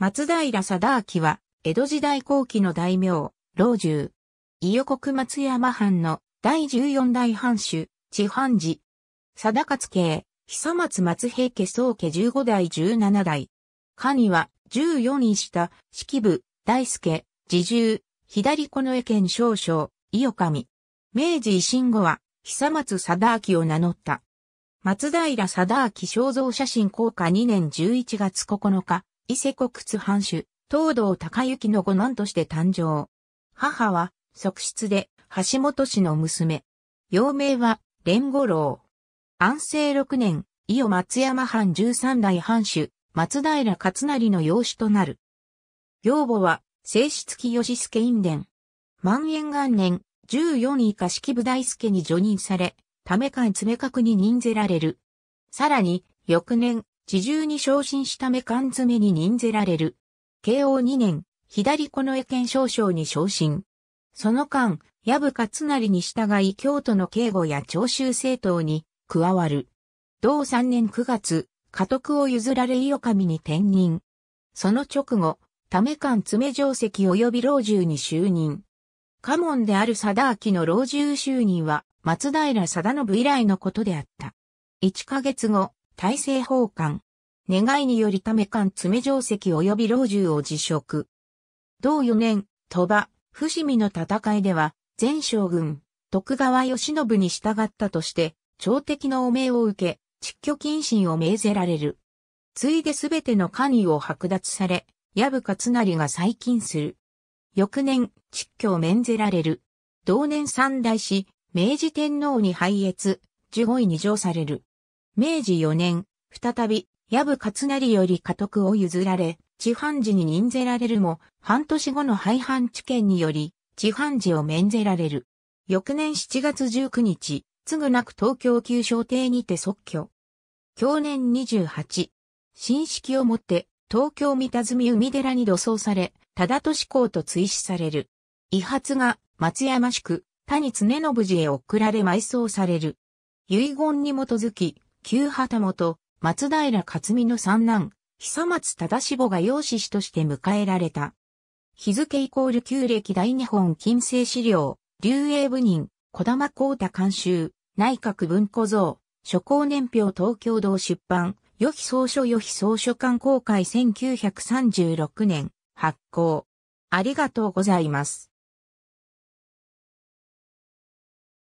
松平貞明は、江戸時代後期の大名、老中。伊予国松山藩の第14代藩主、地藩寺。貞勝家、久松松平家宗家15代17代。下には、14位下、式部、大助、自重、左近衛県少将、伊予神。明治維新後は、久松貞明を名乗った。松平定明肖像写真公開2年11月9日、伊勢国津藩主、東道高行の五男として誕生。母は、側室で、橋本氏の娘。幼名は、連五郎。安政六年、伊予松山藩十三代藩主、松平勝成の養子となる。養母は、正室木義助院伝。万延元年、十四位下式部大助に除任され、ためい、詰めくに任ぜられる。さらに、翌年、自重に昇進した目缶詰に任ぜられる。慶応2年、左近江県少将に昇進。その間、矢部勝成に従い京都の警護や徴収政党に加わる。同3年9月、家督を譲られ伊予上に転任。その直後、ため館詰定石及び老中に就任。家門である貞明の老中就任は松平貞信以来のことであった。1ヶ月後、大政奉還。願いによりため官詰定石及び老中を辞職。同4年、鳥羽、伏見の戦いでは、前将軍、徳川義信に従ったとして、朝敵の汚名を受け、蟄居謹慎を命ぜられる。ついで全ての官位を剥奪され、矢部勝成が再禁する。翌年、蟄居を免ぜられる。同年三代し、明治天皇に拝謁、十五位に上される。明治4年、再び、矢部勝成より家督を譲られ、地藩寺に任ぜられるも、半年後の廃藩置県により、地藩寺を免ぜられる。翌年7月19日、つぐなく東京旧商邸にて即居。去年28、新式をもって、東京三田住海寺に土葬され、忠利公と追試される。遺発が松山宿、谷常信寺へ送られ埋葬される。遺言に基づき、旧旗本、松平克美の三男、久松忠志が養子師として迎えられた。日付イコール旧暦大日本近世資料、流英部人、小玉光太監修、内閣文庫像、諸行年表東京堂出版、予備総書予備総書館公開1936年、発行。ありがとうございます。